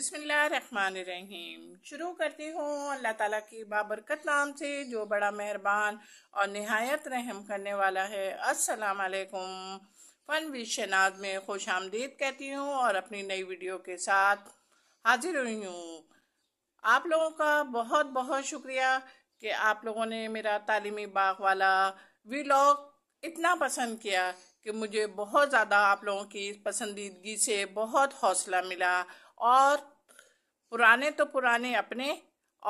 बिस्मिल्लाहिर्रहमानिर्रहीम शुरू करती हूँ अल्लाह ताला की बाबरकत नाम से जो बड़ा मेहरबान और नहायत रहम करने वाला है अस्सलाम वालेकुम फन विद शनाज में खुश आमदीद कहती हूँ और अपनी नई वीडियो के साथ हाजिर हुई हूँ आप लोगों का बहुत बहुत शुक्रिया कि आप लोगों ने मेरा तालीमी बाग वाला वीलॉग इतना पसंद किया कि मुझे बहुत ज़्यादा आप लोगों की पसंदीदगी से बहुत हौसला मिला और पुराने तो पुराने अपने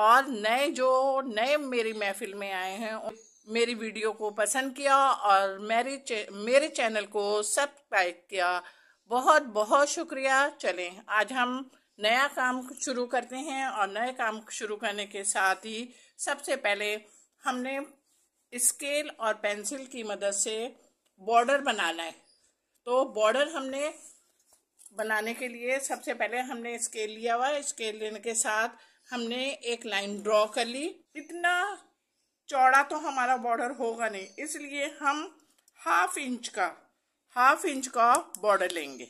और नए जो नए मेरी महफिल में आए हैं मेरी वीडियो को पसंद किया और मेरी चे, मेरे चैनल को सब्सक्राइब किया बहुत बहुत शुक्रिया चलें आज हम नया काम शुरू करते हैं और नए काम शुरू करने के साथ ही सबसे पहले हमने स्केल और पेंसिल की मदद से बॉर्डर बनाना है तो बॉर्डर हमने बनाने के लिए सबसे पहले हमने स्केल लिया हुआ स्केल लेने के साथ हमने एक लाइन ड्रॉ कर ली इतना चौड़ा तो हमारा बॉर्डर होगा नहीं इसलिए हम हाफ इंच का हाफ इंच का बॉर्डर लेंगे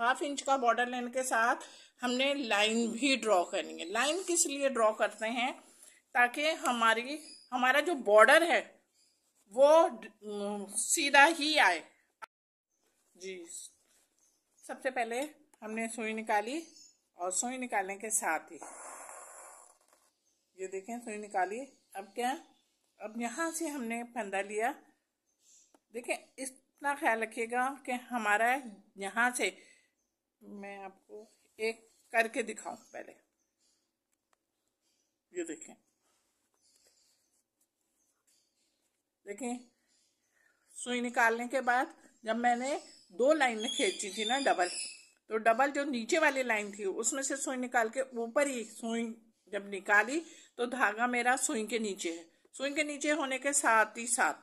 हाफ इंच का बॉर्डर लेने के साथ हमने लाइन भी ड्रॉ करनी है लाइन किस लिए ड्रॉ करते हैं ताकि हमारी हमारा जो बॉर्डर है वो सीधा ही आए जी सबसे पहले हमने सुई निकाली और सुई निकालने के साथ ही ये देखें सुई निकाली अब क्या अब यहाँ से हमने फंदा लिया देखें इतना ख्याल रखिएगा कि हमारा यहाँ से मैं आपको एक करके दिखाऊं पहले ये देखें देखें सुई निकालने के बाद जब मैंने दो लाइन खींची थी ना डबल तो डबल जो नीचे वाली लाइन थी उसमें से सुई निकाल के ऊपर ही सुई जब निकाली तो धागा मेरा सुई के नीचे है सुई के नीचे होने के साथ ही साथ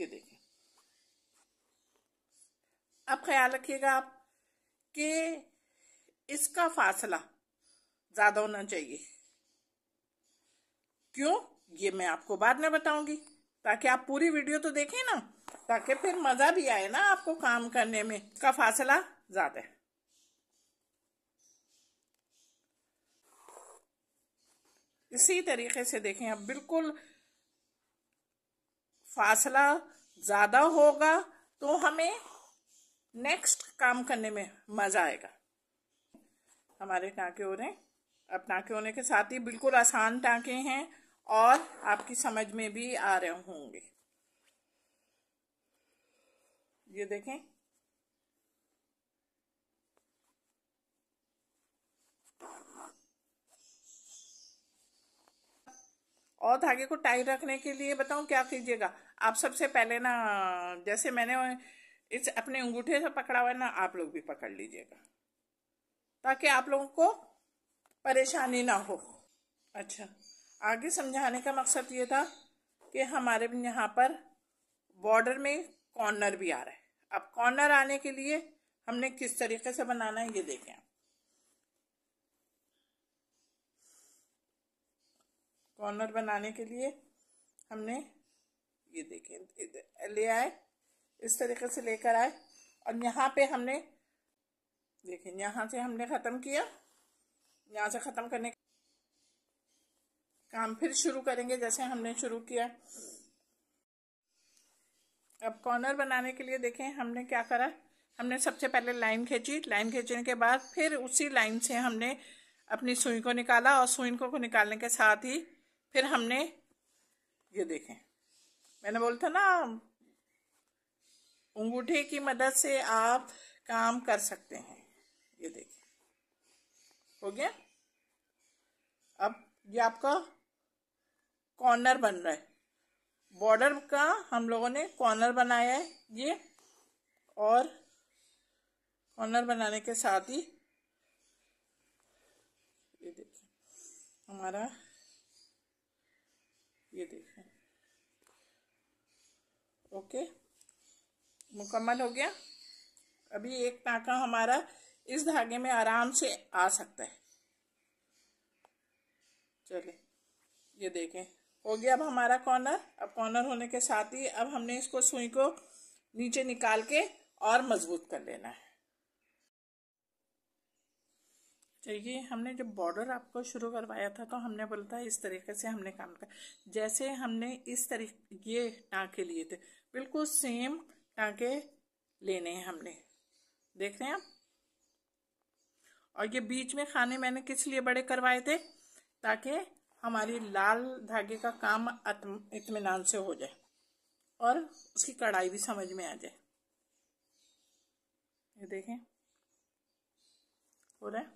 ये देखिए अब ख्याल रखिएगा आप कि इसका फासला ज्यादा होना चाहिए क्यों ये मैं आपको बाद में बताऊंगी ताकि आप पूरी वीडियो तो देखें ना કેપેર મજા ભી આયે ના આપકો કામ કરને મે કા فاસ્લા જાદે યસી તરીખે સે દેખે હે બિલકુલ فاસ્લા જાદા હોગા તો હમે નેક્સ્ટ કામ કરને મે મજા આયેગા હમારે તાકે ઓરે અપના કે ઓને કે સાથ હી બિલકુલ આસાન તાકે હે ઓર આપકી સમજ મે ભી આ રહે હોંગે ये देखें और धागे को टाइट रखने के लिए बताऊं क्या कीजिएगा आप सबसे पहले ना जैसे मैंने इस अपने अंगूठे से पकड़ा हुआ है ना आप लोग भी पकड़ लीजिएगा ताकि आप लोगों को परेशानी ना हो अच्छा आगे समझाने का मकसद ये था कि हमारे यहाँ पर बॉर्डर में कॉर्नर भी आ रहा है अब कॉर्नर आने के लिए हमने किस तरीके से बनाना है ये देखें कॉर्नर बनाने के लिए हमने ये देखें ले आए इस तरीके से लेकर आए और यहाँ पे हमने देखें यहाँ से हमने ख़त्म किया यहाँ से ख़त्म करने काम फिर शुरू करेंगे जैसे हमने शुरू किया अब कॉर्नर बनाने के लिए देखें हमने क्या करा हमने सबसे पहले लाइन खींची लाइन खींचने के बाद फिर उसी लाइन से हमने अपनी सुई को निकाला और सुई को, को निकालने के साथ ही फिर हमने ये देखें मैंने बोला था ना अंगूठे की मदद से आप काम कर सकते हैं ये देखें हो गया अब ये आपका कॉर्नर बन रहा है बॉर्डर का हम लोगों ने कॉर्नर बनाया है ये और कॉर्नर बनाने के साथ ही ये देखिए हमारा ये देखिए ओके मुकम्मल हो गया अभी एक टाका हमारा इस धागे में आराम से आ सकता है चलिए ये देखें हो गया अब हमारा कॉर्नर अब कॉर्नर होने के साथ ही अब हमने इसको सुई को नीचे निकाल के और मजबूत कर लेना है देखिए हमने जब बॉर्डर आपको शुरू करवाया था तो हमने बोला था इस तरीके से हमने काम कर जैसे हमने इस तरीके ये टाँके लिए थे बिल्कुल सेम टाँके लेने हैं हमने देख रहे हैं आप और ये बीच में खाने मैंने किस लिए बड़े करवाए थे ताकि हमारी लाल धागे का काम इतमान से हो जाए और उसकी कढ़ाई भी समझ में आ जाए ये देखें हो रहा है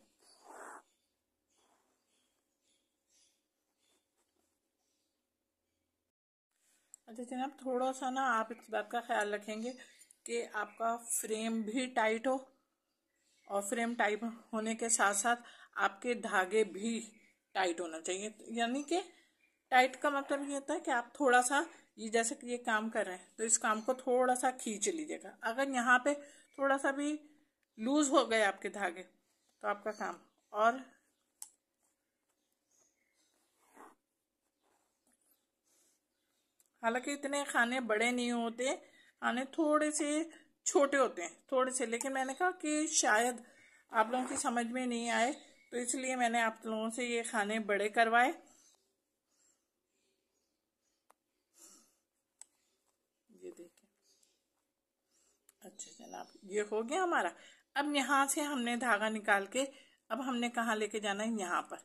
अच्छा जनाब थोड़ा सा ना आप इस बात का ख्याल रखेंगे कि आपका फ्रेम भी टाइट हो और फ्रेम टाइट होने के साथ साथ आपके धागे भी टाइट होना चाहिए यानी कि टाइट का मतलब ये होता है कि आप थोड़ा सा ये जैसे ये काम कर रहे हैं तो इस काम को थोड़ा सा खींच लीजिएगा अगर यहाँ पे थोड़ा सा भी लूज हो गए आपके धागे तो आपका काम और हालांकि इतने खाने बड़े नहीं होते खाने थोड़े से छोटे होते हैं थोड़े से लेकिन मैंने कहा कि शायद आप लोगों की समझ में नहीं आए तो इसलिए मैंने आप लोगों से ये खाने बड़े करवाए ये देखें अच्छा जनाब ये हो गया हमारा अब यहां से हमने धागा निकाल के अब हमने कहा लेके जाना है यहाँ पर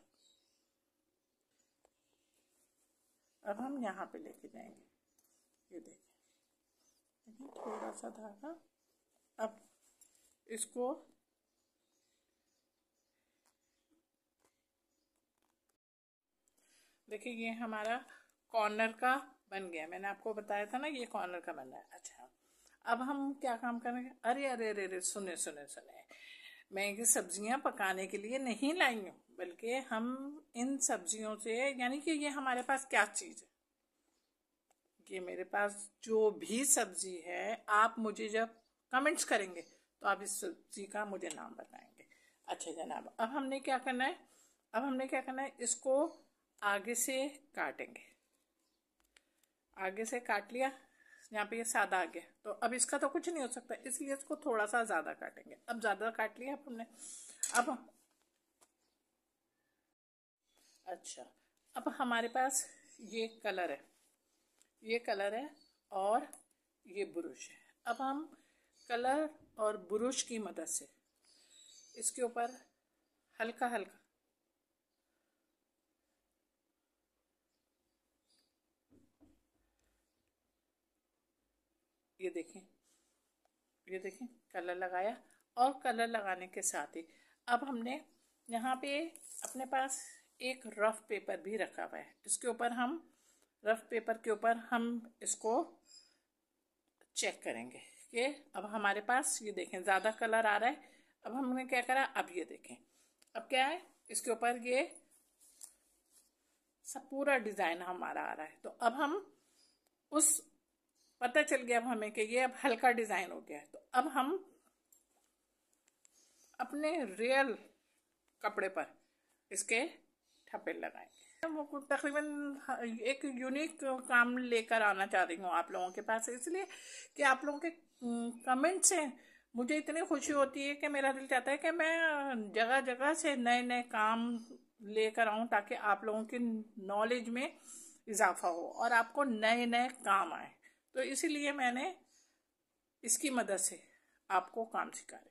अब हम यहाँ पे लेके जाएंगे ये देखें थोड़ा सा धागा अब इसको देखिए ये हमारा कॉर्नर का बन गया मैंने आपको बताया था ना ये कॉर्नर का बन रहा है अच्छा अब हम क्या काम करेंगे अरे अरे अरे अरे सुने सुने सुने मैं ये सब्जियां पकाने के लिए नहीं लाई हूँ बल्कि हम इन सब्जियों से यानी कि ये हमारे पास क्या चीज़ है ये मेरे पास जो भी सब्जी है आप मुझे जब कमेंट्स करेंगे तो आप इस सब्जी का मुझे नाम बताएंगे अच्छा जनाब अब हमने क्या करना है अब हमने क्या करना है इसको आगे से काटेंगे आगे से काट लिया यहाँ पे ये सादा आ गया तो अब इसका तो कुछ नहीं हो सकता इसलिए इसको थोड़ा सा ज्यादा काटेंगे अब ज्यादा काट लिया अब हमने अब अच्छा अब हमारे पास ये कलर है ये कलर है और ये ब्रश है अब हम कलर और ब्रश की मदद से इसके ऊपर हल्का हल्का ये देखें ये देखें कलर लगाया और कलर लगाने के साथ ही अब हमने यहाँ पे अपने पास एक रफ पेपर भी रखा हुआ है इसके ऊपर हम रफ पेपर के ऊपर हम इसको चेक करेंगे कि अब हमारे पास ये देखें ज़्यादा कलर आ रहा है अब हमने क्या करा अब ये देखें अब क्या है इसके ऊपर ये सब पूरा डिज़ाइन हमारा आ रहा है तो अब हम उस पता चल गया अब हमें कि ये अब हल्का डिज़ाइन हो गया है तो अब हम अपने रियल कपड़े पर इसके ठप्पे लगाएंगे वो तकरीबन हाँ, एक यूनिक काम लेकर आना चाह रही हूँ आप लोगों के पास इसलिए कि आप लोगों के कमेंट से मुझे इतनी खुशी होती है कि मेरा दिल चाहता है कि मैं जगह जगह से नए नए काम लेकर आऊँ ताकि आप लोगों की नॉलेज में इजाफा हो और आपको नए नए काम आए तो इसीलिए मैंने इसकी मदद से आपको काम सिखा रहे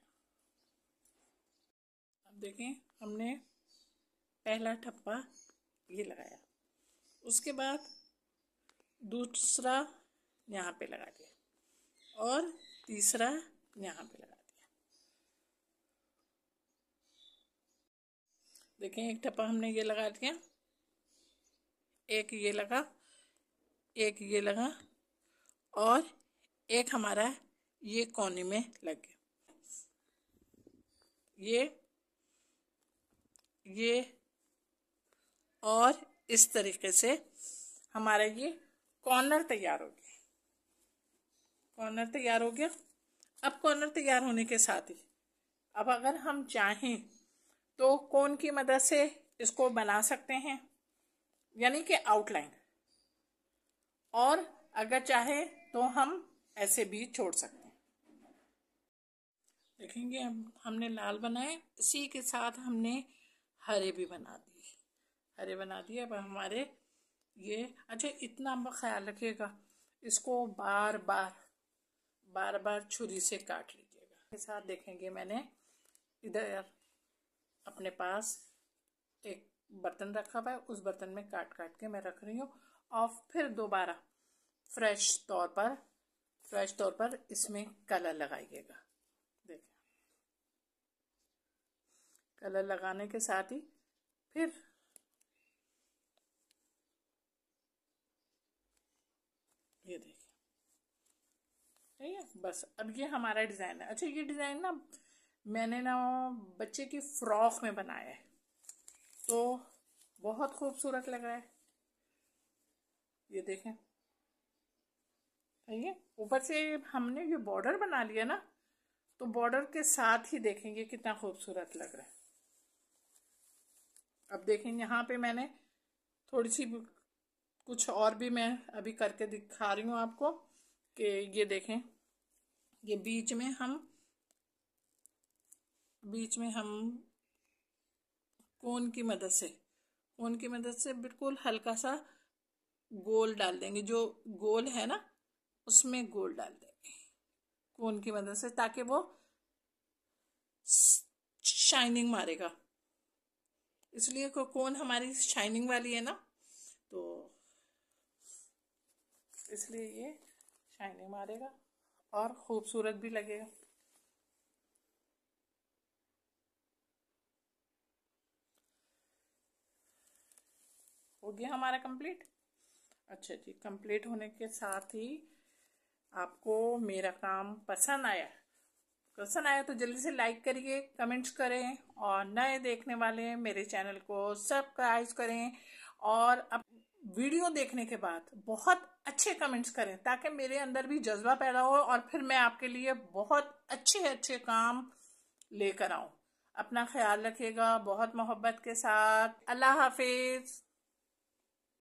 अब देखें हमने पहला ठप्पा ये लगाया उसके बाद दूसरा यहाँ पे लगा दिया और तीसरा यहाँ पे लगा दिया देखें एक ठप्पा हमने ये लगा दिया एक ये लगा एक ये लगा और एक हमारा ये कोने में लग गया ये ये और इस तरीके से हमारा ये कॉर्नर तैयार हो गया कॉर्नर तैयार हो गया अब कॉर्नर तैयार होने के साथ ही अब अगर हम चाहें तो कौन की मदद से इसको बना सकते हैं यानी कि आउटलाइन और अगर चाहे तो हम ऐसे भी छोड़ सकते हैं देखेंगे हम हमने लाल बनाए इसी के साथ हमने हरे भी बना दिए हरे बना दिए अब हमारे ये अच्छा इतना हम ख्याल रखिएगा इसको बार बार बार बार छुरी से काट लीजिएगा के साथ देखेंगे मैंने इधर अपने पास एक बर्तन रखा हुआ है उस बर्तन में काट काट के मैं रख रही हूँ और फिर दोबारा फ्रेश तौर पर फ्रेश तौर पर इसमें कलर लगाइएगा देखिए कलर लगाने के साथ ही फिर ये देखिए ठीक है बस अब ये हमारा डिज़ाइन है अच्छा ये डिज़ाइन ना मैंने ना बच्चे की फ्रॉक में बनाया है तो बहुत खूबसूरत लगा है ये देखें ये ऊपर से हमने ये बॉर्डर बना लिया ना तो बॉर्डर के साथ ही देखेंगे कितना खूबसूरत लग रहा है अब देखें यहाँ पे मैंने थोड़ी सी कुछ और भी मैं अभी करके दिखा रही हूँ आपको कि ये देखें ये बीच में हम बीच में हम कोन की मदद से कोन की मदद से बिल्कुल हल्का सा गोल डाल देंगे जो गोल है ना उसमें गोल डाल देंगे कोन की मदद से ताकि वो शाइनिंग मारेगा इसलिए को कोन हमारी शाइनिंग वाली है ना तो इसलिए ये शाइनिंग मारेगा और खूबसूरत भी लगेगा हो गया हमारा कंप्लीट अच्छा जी कंप्लीट होने के साथ ही आपको मेरा काम पसंद आया पसंद आया तो जल्दी से लाइक करिए कमेंट्स करें और नए देखने वाले मेरे चैनल को सब्सक्राइब करें और अब वीडियो देखने के बाद बहुत अच्छे कमेंट्स करें ताकि मेरे अंदर भी जज्बा पैदा हो और फिर मैं आपके लिए बहुत अच्छे अच्छे काम लेकर आऊँ अपना ख्याल रखिएगा बहुत मोहब्बत के साथ अल्लाह हाफिज़